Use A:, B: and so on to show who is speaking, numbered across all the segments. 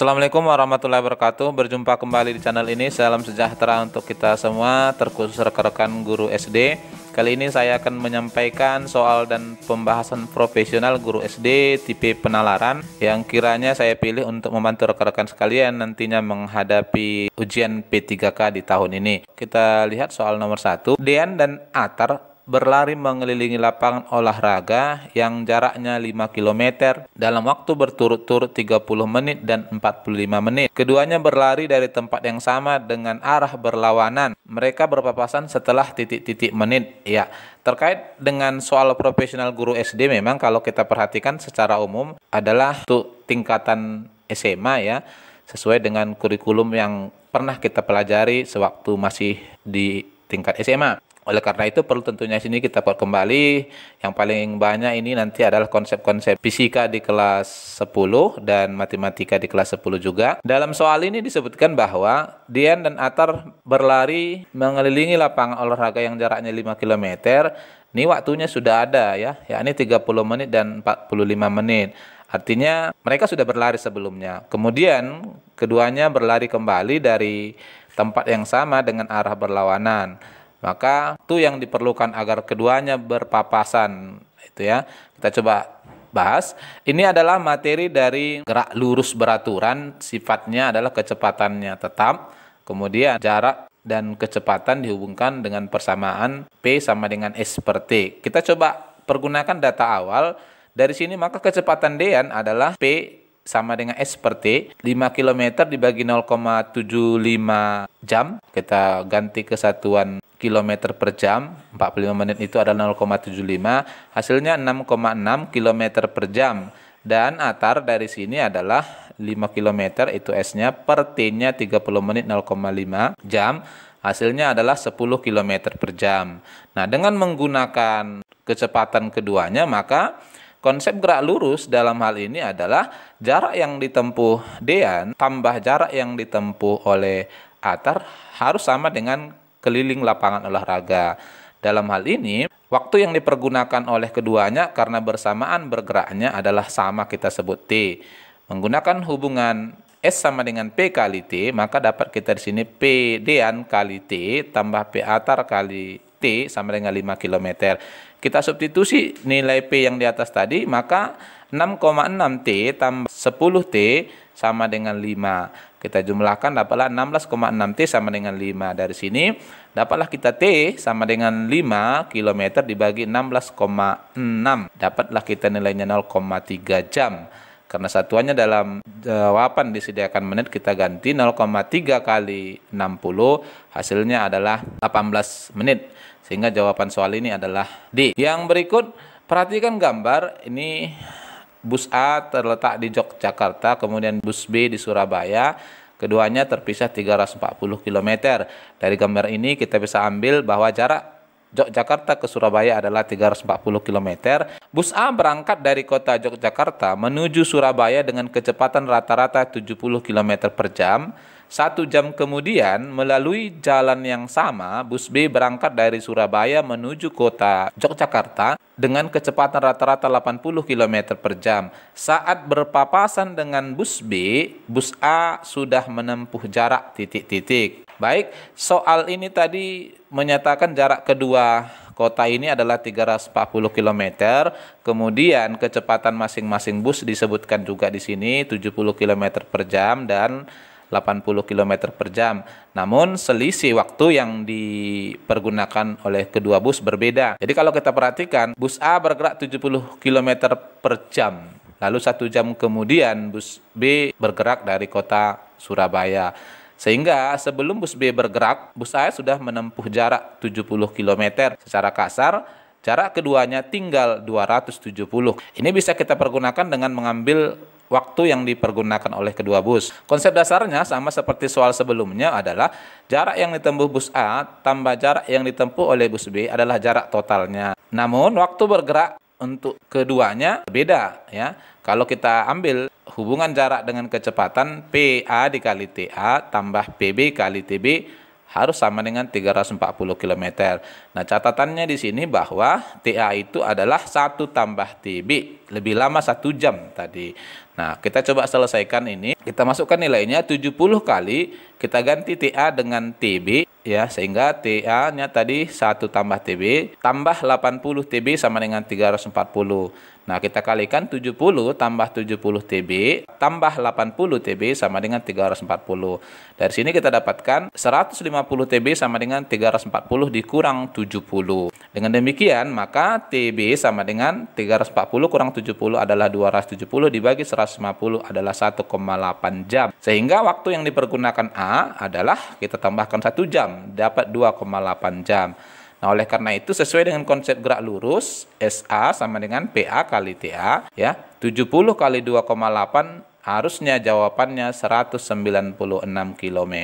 A: Assalamualaikum warahmatullahi wabarakatuh Berjumpa kembali di channel ini Salam sejahtera untuk kita semua Terkhusus rekan-rekan guru SD Kali ini saya akan menyampaikan soal dan pembahasan profesional guru SD tipe penalaran Yang kiranya saya pilih untuk membantu rekan-rekan sekalian Nantinya menghadapi ujian P3K di tahun ini Kita lihat soal nomor 1 Dean dan Atar berlari mengelilingi lapangan olahraga yang jaraknya 5 km dalam waktu berturut-turut 30 menit dan 45 menit. Keduanya berlari dari tempat yang sama dengan arah berlawanan. Mereka berpapasan setelah titik-titik menit. Ya, terkait dengan soal profesional guru SD memang kalau kita perhatikan secara umum adalah untuk tingkatan SMA ya sesuai dengan kurikulum yang pernah kita pelajari sewaktu masih di tingkat SMA. Oleh karena itu perlu tentunya sini kita buat kembali yang paling banyak ini nanti adalah konsep-konsep fisika di kelas 10 dan matematika di kelas 10 juga. Dalam soal ini disebutkan bahwa Dian dan Atar berlari mengelilingi lapangan olahraga yang jaraknya 5 km. Ini waktunya sudah ada ya, yakni 30 menit dan 45 menit. Artinya mereka sudah berlari sebelumnya. Kemudian keduanya berlari kembali dari tempat yang sama dengan arah berlawanan. Maka itu yang diperlukan agar keduanya berpapasan itu ya. Kita coba bahas. Ini adalah materi dari gerak lurus beraturan, sifatnya adalah kecepatannya tetap, kemudian jarak dan kecepatan dihubungkan dengan persamaan P sama dengan S per T. Kita coba pergunakan data awal. Dari sini maka kecepatan Dean adalah P sama dengan s T, 5 km dibagi 0,75 jam kita ganti ke satuan kilometer per jam 45 menit itu adalah 0,75 hasilnya 6,6 km per jam dan atar dari sini adalah 5 km itu S-nya per T-nya 30 menit 0,5 jam hasilnya adalah 10 km per jam nah dengan menggunakan kecepatan keduanya maka Konsep gerak lurus dalam hal ini adalah jarak yang ditempuh Dean tambah jarak yang ditempuh oleh Atar harus sama dengan keliling lapangan olahraga. Dalam hal ini, waktu yang dipergunakan oleh keduanya karena bersamaan bergeraknya adalah sama kita sebut T. Menggunakan hubungan S sama dengan P kali T, maka dapat kita di sini P Dean kali T tambah P Atar kali T sama dengan 5 km. Kita substitusi nilai P yang di atas tadi, maka 6,6 T tambah 10 T sama dengan 5. Kita jumlahkan dapatlah 16,6 T sama dengan 5. Dari sini dapatlah kita T sama dengan 5 km dibagi 16,6. Dapatlah kita nilainya 0,3 jam. Karena satuannya dalam jawaban disediakan menit kita ganti 0,3 kali 60 hasilnya adalah 18 menit. Sehingga jawaban soal ini adalah D. Yang berikut perhatikan gambar ini bus A terletak di Yogyakarta, kemudian bus B di Surabaya. Keduanya terpisah 340 km. Dari gambar ini kita bisa ambil bahwa jarak Yogyakarta ke Surabaya adalah 340 km. Bus A berangkat dari kota Yogyakarta menuju Surabaya dengan kecepatan rata-rata 70 km per jam. Satu jam kemudian, melalui jalan yang sama, bus B berangkat dari Surabaya menuju kota Yogyakarta dengan kecepatan rata-rata 80 km per jam. Saat berpapasan dengan bus B, bus A sudah menempuh jarak titik-titik. Baik, soal ini tadi menyatakan jarak kedua kota ini adalah 340 km. Kemudian kecepatan masing-masing bus disebutkan juga di sini 70 km per jam dan 80 km per jam. Namun selisih waktu yang dipergunakan oleh kedua bus berbeda. Jadi kalau kita perhatikan, bus A bergerak 70 km per jam. Lalu satu jam kemudian bus B bergerak dari kota Surabaya. Sehingga sebelum bus B bergerak, bus A sudah menempuh jarak 70 km secara kasar jarak keduanya tinggal 270. Ini bisa kita pergunakan dengan mengambil waktu yang dipergunakan oleh kedua bus. Konsep dasarnya sama seperti soal sebelumnya adalah jarak yang ditempuh bus A tambah jarak yang ditempuh oleh bus B adalah jarak totalnya. Namun waktu bergerak untuk keduanya beda ya. Kalau kita ambil hubungan jarak dengan kecepatan PA dikali TA tambah PB kali TB harus sama dengan 340 km. Nah, catatannya di sini bahwa TA itu adalah 1 tambah TB, lebih lama 1 jam tadi. Nah, kita coba selesaikan ini. Kita masukkan nilainya 70 kali, kita ganti TA dengan TB ya, sehingga TA-nya tadi 1 tambah TB tambah 80 TB sama dengan 340. Nah, kita kalikan 70 tambah 70 TB tambah 80 TB sama dengan 340. Dari sini kita dapatkan 150 TB sama dengan 340 dikurang 70. Dengan demikian, maka TB sama dengan 340 kurang 70 adalah 270 dibagi 150 adalah 1,8 jam. Sehingga waktu yang dipergunakan A adalah kita tambahkan 1 jam, dapat 2,8 jam. Nah, oleh karena itu sesuai dengan konsep gerak lurus SA sama dengan PA kali TA ya. 70 kali 2,8 harusnya jawabannya 196 km.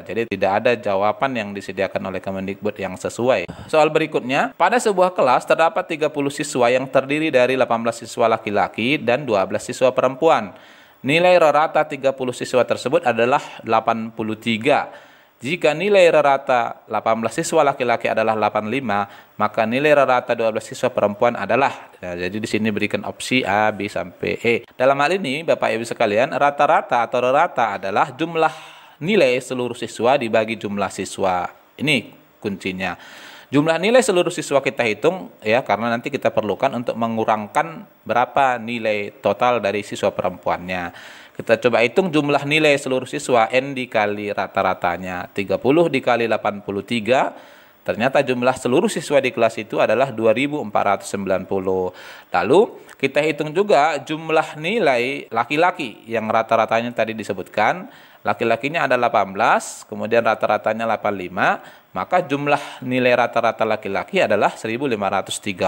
A: Jadi tidak ada jawaban yang disediakan oleh Kemendikbud yang sesuai. Soal berikutnya, pada sebuah kelas terdapat 30 siswa yang terdiri dari 18 siswa laki-laki dan 12 siswa perempuan. Nilai rata 30 siswa tersebut adalah 83. Jika nilai rata 18 siswa laki-laki adalah 85, maka nilai rata 12 siswa perempuan adalah. Ya, jadi di sini berikan opsi A, B sampai E. Dalam hal ini Bapak Ibu sekalian, rata-rata atau rata adalah jumlah nilai seluruh siswa dibagi jumlah siswa. Ini kuncinya. Jumlah nilai seluruh siswa kita hitung ya karena nanti kita perlukan untuk mengurangkan berapa nilai total dari siswa perempuannya. Kita coba hitung jumlah nilai seluruh siswa N dikali rata-ratanya 30 dikali 83 Ternyata jumlah seluruh siswa di kelas itu adalah 2490. Lalu kita hitung juga jumlah nilai laki-laki yang rata-ratanya tadi disebutkan. Laki-lakinya ada 18, kemudian rata-ratanya 85, maka jumlah nilai rata-rata laki-laki adalah 1530.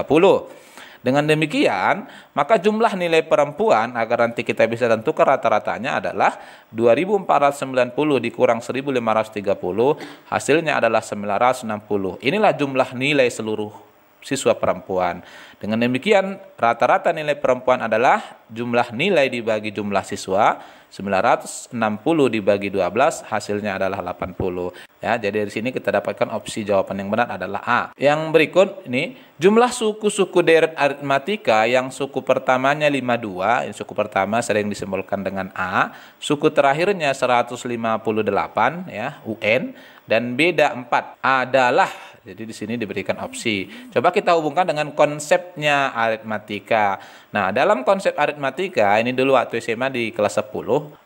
A: Dengan demikian, maka jumlah nilai perempuan agar nanti kita bisa tentukan rata-ratanya adalah 2490 dikurang 1530, hasilnya adalah 960. Inilah jumlah nilai seluruh siswa perempuan. Dengan demikian, rata-rata nilai perempuan adalah jumlah nilai dibagi jumlah siswa, 960 dibagi 12, hasilnya adalah 80. Ya, jadi dari sini kita dapatkan opsi jawaban yang benar adalah A. Yang berikut ini jumlah suku-suku deret aritmatika yang suku pertamanya 52, yang suku pertama sering disimbolkan dengan A, suku terakhirnya 158 ya, UN dan beda 4 adalah jadi di sini diberikan opsi. Coba kita hubungkan dengan konsepnya aritmatika. Nah, dalam konsep aritmatika ini dulu waktu SMA di kelas 10,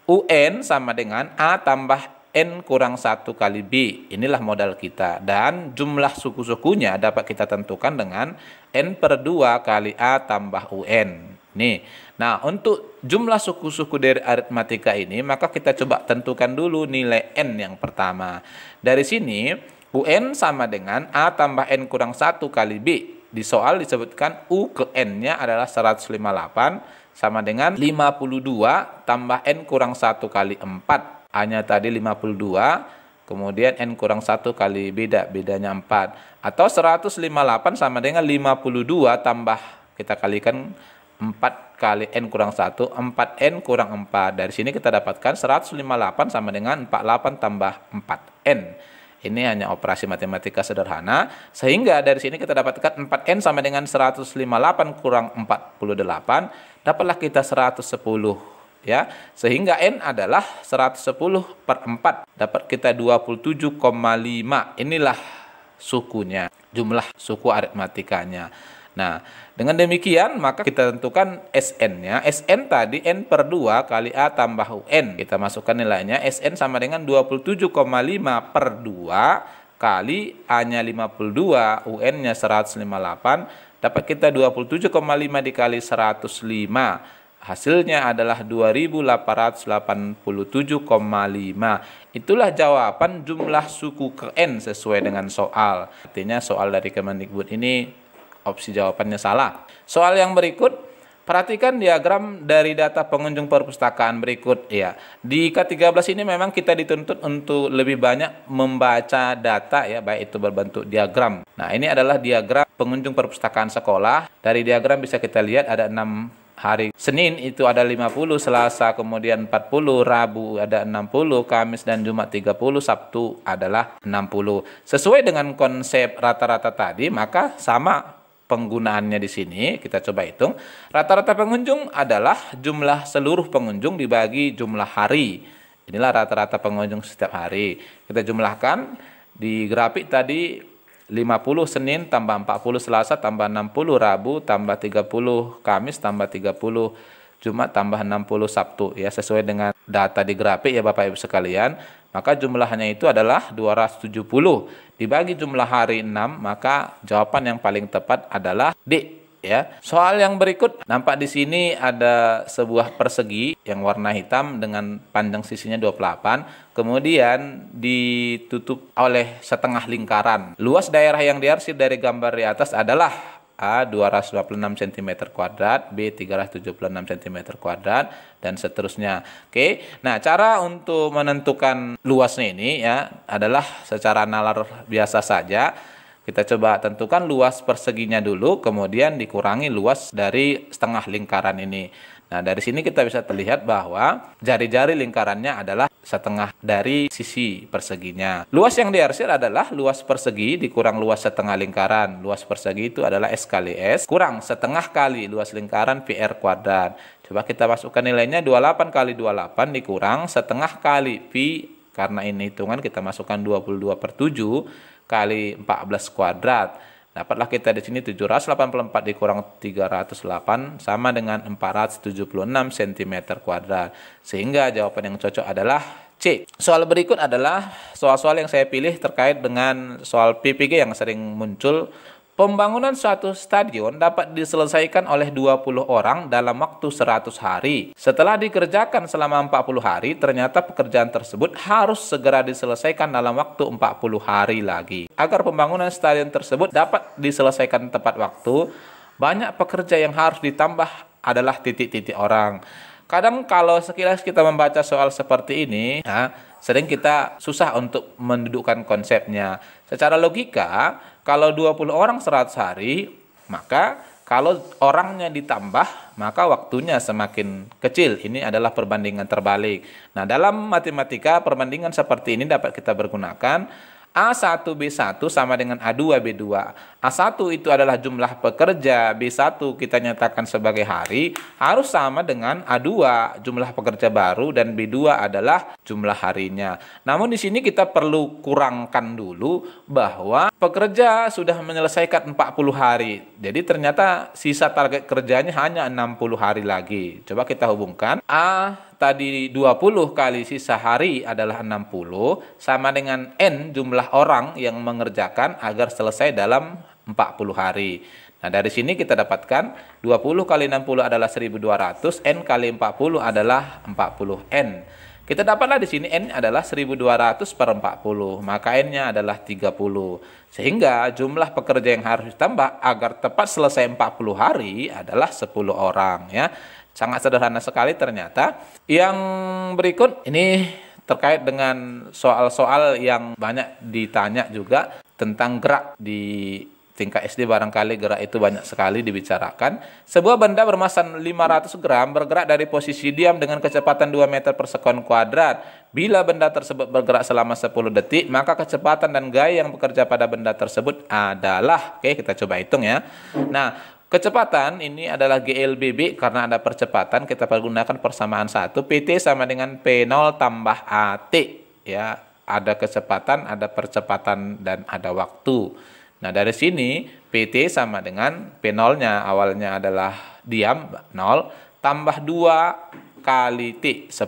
A: UN sama dengan A tambah N kurang 1 kali B. Inilah modal kita. Dan jumlah suku-sukunya dapat kita tentukan dengan N per 2 kali A tambah UN. Nih, nah untuk jumlah suku-suku dari aritmatika ini, maka kita coba tentukan dulu nilai N yang pertama. Dari sini, UN sama dengan A tambah N kurang 1 kali B. Di soal disebutkan U ke N-nya adalah 158 sama dengan 52 tambah N kurang 1 kali 4 A-nya tadi 52, kemudian N kurang 1 kali beda, bedanya 4. Atau 158 sama dengan 52 tambah, kita kalikan 4 kali N kurang 1, 4N kurang 4. Dari sini kita dapatkan 158 sama dengan 48 tambah 4N. Ini hanya operasi matematika sederhana. Sehingga dari sini kita dapatkan 4N sama dengan 158 kurang 48. Dapatlah kita 110 ya sehingga n adalah 110 per 4 dapat kita 27,5 inilah sukunya jumlah suku aritmatikanya Nah, dengan demikian maka kita tentukan SN-nya. SN tadi N per 2 kali A tambah UN. Kita masukkan nilainya. SN sama dengan 27,5 per 2 kali A-nya 52, UN-nya 158. Dapat kita 27,5 dikali 105 Hasilnya adalah 2887,5. Itulah jawaban jumlah suku ke N sesuai dengan soal. Artinya soal dari Kemendikbud ini opsi jawabannya salah. Soal yang berikut Perhatikan diagram dari data pengunjung perpustakaan berikut ya. Di K13 ini memang kita dituntut untuk lebih banyak membaca data ya, baik itu berbentuk diagram. Nah, ini adalah diagram pengunjung perpustakaan sekolah. Dari diagram bisa kita lihat ada enam hari Senin itu ada 50, Selasa kemudian 40, Rabu ada 60, Kamis dan Jumat 30, Sabtu adalah 60. Sesuai dengan konsep rata-rata tadi, maka sama penggunaannya di sini kita coba hitung rata-rata pengunjung adalah jumlah seluruh pengunjung dibagi jumlah hari inilah rata-rata pengunjung setiap hari kita jumlahkan di grafik tadi 50 Senin tambah 40 Selasa tambah 60 Rabu tambah 30 Kamis tambah 30 Jumat tambah 60 Sabtu ya sesuai dengan data di grafik ya Bapak Ibu sekalian maka jumlahnya itu adalah 270 dibagi jumlah hari 6 maka jawaban yang paling tepat adalah D ya. Soal yang berikut nampak di sini ada sebuah persegi yang warna hitam dengan panjang sisinya 28, kemudian ditutup oleh setengah lingkaran. Luas daerah yang diarsip dari gambar di atas adalah A 226 cm kuadrat, B 376 cm kuadrat dan seterusnya. Oke. Nah, cara untuk menentukan luasnya ini ya adalah secara nalar biasa saja kita coba tentukan luas perseginya dulu, kemudian dikurangi luas dari setengah lingkaran ini. Nah, dari sini kita bisa terlihat bahwa jari-jari lingkarannya adalah setengah dari sisi perseginya. Luas yang diarsir adalah luas persegi dikurang luas setengah lingkaran. Luas persegi itu adalah S kali S kurang setengah kali luas lingkaran PR kuadrat. Coba kita masukkan nilainya 28 kali 28 dikurang setengah kali Pi karena ini hitungan kita masukkan 22 per 7 kali 14 kuadrat. Dapatlah kita di sini 784 dikurang 308 sama dengan 476 cm kuadrat. Sehingga jawaban yang cocok adalah C. Soal berikut adalah soal-soal yang saya pilih terkait dengan soal PPG yang sering muncul Pembangunan suatu stadion dapat diselesaikan oleh 20 orang dalam waktu 100 hari. Setelah dikerjakan selama 40 hari, ternyata pekerjaan tersebut harus segera diselesaikan dalam waktu 40 hari lagi. Agar pembangunan stadion tersebut dapat diselesaikan tepat waktu, banyak pekerja yang harus ditambah adalah titik-titik orang. Kadang kalau sekilas kita membaca soal seperti ini, ya, sering kita susah untuk mendudukkan konsepnya. Secara logika, kalau 20 orang 100 hari, maka kalau orangnya ditambah, maka waktunya semakin kecil. Ini adalah perbandingan terbalik. Nah, dalam matematika perbandingan seperti ini dapat kita pergunakan A1B1 sama dengan A2B2. A1 itu adalah jumlah pekerja, B1 kita nyatakan sebagai hari, harus sama dengan A2 jumlah pekerja baru dan B2 adalah jumlah harinya. Namun di sini kita perlu kurangkan dulu bahwa pekerja sudah menyelesaikan 40 hari. Jadi ternyata sisa target kerjanya hanya 60 hari lagi. Coba kita hubungkan A tadi 20 kali sisa hari adalah 60 sama dengan n jumlah orang yang mengerjakan agar selesai dalam 40 hari. Nah, dari sini kita dapatkan 20 kali 60 adalah 1200, n kali 40 adalah 40n. Kita dapatlah di sini N adalah 1200 per 40, maka N-nya adalah 30. Sehingga jumlah pekerja yang harus ditambah agar tepat selesai 40 hari adalah 10 orang ya. Sangat sederhana sekali ternyata. Yang berikut ini terkait dengan soal-soal yang banyak ditanya juga tentang gerak di tingkat SD barangkali gerak itu banyak sekali dibicarakan. Sebuah benda bermassa 500 gram bergerak dari posisi diam dengan kecepatan 2 meter per sekon kuadrat. Bila benda tersebut bergerak selama 10 detik, maka kecepatan dan gaya yang bekerja pada benda tersebut adalah, oke kita coba hitung ya. Nah, Kecepatan ini adalah GLBB karena ada percepatan kita pergunakan persamaan satu PT sama dengan P0 tambah AT ya ada kecepatan ada percepatan dan ada waktu nah dari sini PT sama dengan P0 nya awalnya adalah diam 0 tambah 2 kali T 10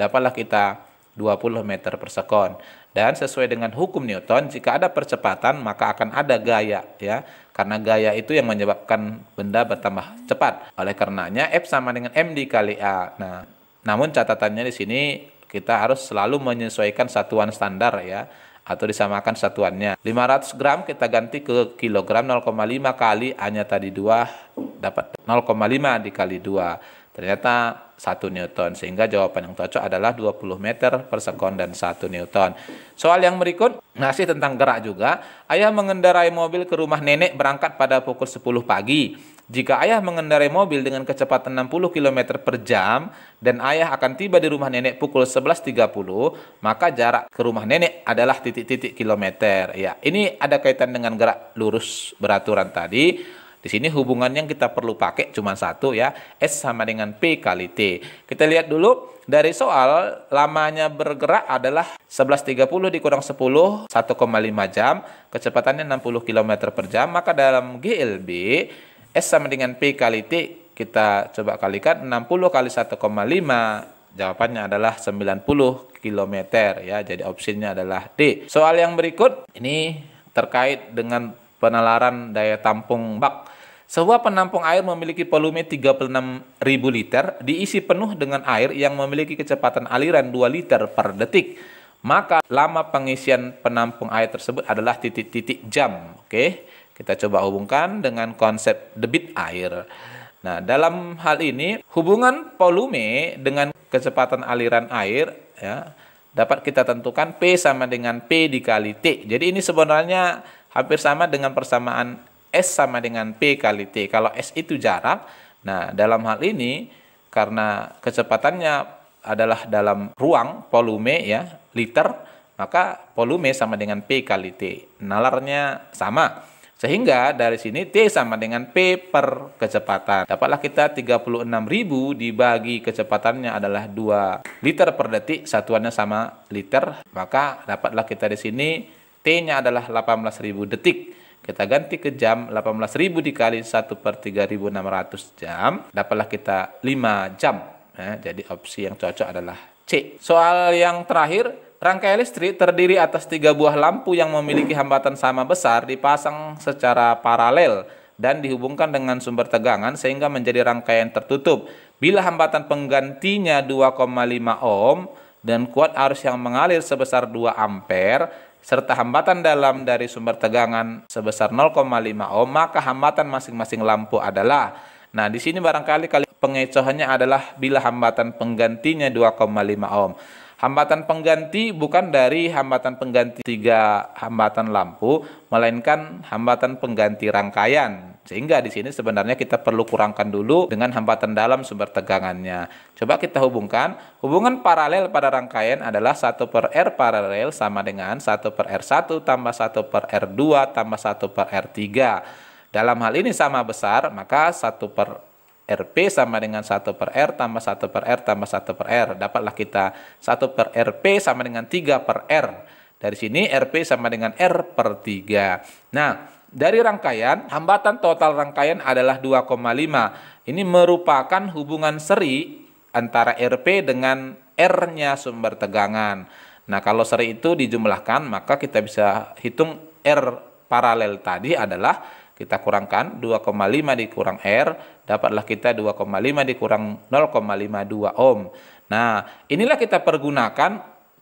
A: dapatlah kita 20 meter per sekon dan sesuai dengan hukum Newton jika ada percepatan maka akan ada gaya ya karena gaya itu yang menyebabkan benda bertambah cepat oleh karenanya F sama dengan m dikali A nah namun catatannya di sini kita harus selalu menyesuaikan satuan standar ya atau disamakan satuannya. 500 gram kita ganti ke kilogram 0,5 kali hanya tadi 2 dapat 0,5 dikali 2. Ternyata 1 Newton. Sehingga jawaban yang cocok adalah 20 meter per sekon dan 1 Newton. Soal yang berikut, masih tentang gerak juga. Ayah mengendarai mobil ke rumah nenek berangkat pada pukul 10 pagi. Jika ayah mengendarai mobil dengan kecepatan 60 km per jam dan ayah akan tiba di rumah nenek pukul 11.30, maka jarak ke rumah nenek adalah titik-titik kilometer. Ya, ini ada kaitan dengan gerak lurus beraturan tadi. Di sini hubungan yang kita perlu pakai cuma satu ya, S sama dengan P kali T. Kita lihat dulu dari soal lamanya bergerak adalah 11.30 dikurang 10, 1,5 jam, kecepatannya 60 km per jam, maka dalam GLB S sama dengan P kali T, kita coba kalikan 60 kali 1,5, jawabannya adalah 90 km ya, jadi opsinya adalah D. Soal yang berikut, ini terkait dengan penalaran daya tampung bak. Sebuah penampung air memiliki volume 36.000 liter diisi penuh dengan air yang memiliki kecepatan aliran 2 liter per detik. Maka lama pengisian penampung air tersebut adalah titik-titik jam. Oke, kita coba hubungkan dengan konsep debit air. Nah, dalam hal ini hubungan volume dengan kecepatan aliran air ya dapat kita tentukan P sama dengan P dikali T. Jadi ini sebenarnya hampir sama dengan persamaan S sama dengan P kali T. Kalau S itu jarak, nah dalam hal ini karena kecepatannya adalah dalam ruang volume ya, liter, maka volume sama dengan P kali T. Nalarnya sama. Sehingga dari sini T sama dengan P per kecepatan. Dapatlah kita 36.000 dibagi kecepatannya adalah 2 liter per detik, satuannya sama liter. Maka dapatlah kita di sini T-nya adalah 18.000 detik. Kita ganti ke jam, 18.000 dikali 1 per 3.600 jam, dapatlah kita 5 jam. Nah, jadi opsi yang cocok adalah C. Soal yang terakhir, Rangkaian listrik terdiri atas tiga buah lampu yang memiliki hambatan sama besar dipasang secara paralel dan dihubungkan dengan sumber tegangan sehingga menjadi rangkaian tertutup. Bila hambatan penggantinya 2,5 ohm dan kuat arus yang mengalir sebesar 2 ampere, serta hambatan dalam dari sumber tegangan sebesar 0,5 ohm, maka hambatan masing-masing lampu adalah Nah, di sini barangkali kali pengecohannya adalah bila hambatan penggantinya 2,5 ohm. Hambatan pengganti bukan dari hambatan pengganti tiga hambatan lampu, melainkan hambatan pengganti rangkaian. Sehingga di sini sebenarnya kita perlu kurangkan dulu dengan hambatan dalam sumber tegangannya. Coba kita hubungkan. Hubungan paralel pada rangkaian adalah 1 per R paralel sama dengan 1 per R1 tambah 1 per R2 tambah 1 per R3. Dalam hal ini sama besar, maka 1 per RP sama dengan 1 per R tambah 1 per R tambah 1 per R. Dapatlah kita 1 per RP sama dengan 3 per R. Dari sini RP sama dengan R per 3. Nah, dari rangkaian, hambatan total rangkaian adalah 2,5. Ini merupakan hubungan seri antara RP dengan R-nya sumber tegangan. Nah, kalau seri itu dijumlahkan, maka kita bisa hitung R paralel tadi adalah kita kurangkan 2,5 dikurang R dapatlah kita 2,5 dikurang 0,52 ohm. Nah, inilah kita pergunakan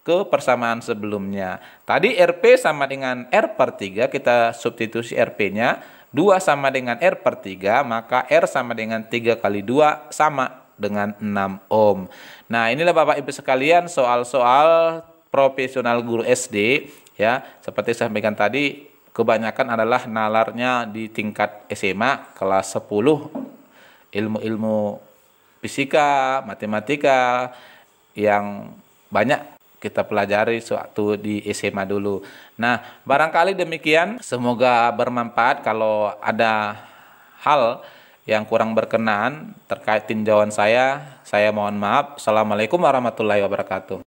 A: ke persamaan sebelumnya. Tadi RP sama dengan R per 3, kita substitusi RP-nya. 2 sama dengan R per 3, maka R sama dengan 3 kali 2 sama dengan 6 ohm. Nah inilah Bapak Ibu sekalian soal-soal profesional guru SD. ya Seperti saya sampaikan tadi, kebanyakan adalah nalarnya di tingkat SMA kelas 10 ilmu-ilmu fisika, matematika yang banyak kita pelajari suatu di SMA dulu. Nah, barangkali demikian semoga bermanfaat kalau ada hal yang kurang berkenan terkait tinjauan saya, saya mohon maaf. Assalamualaikum warahmatullahi wabarakatuh.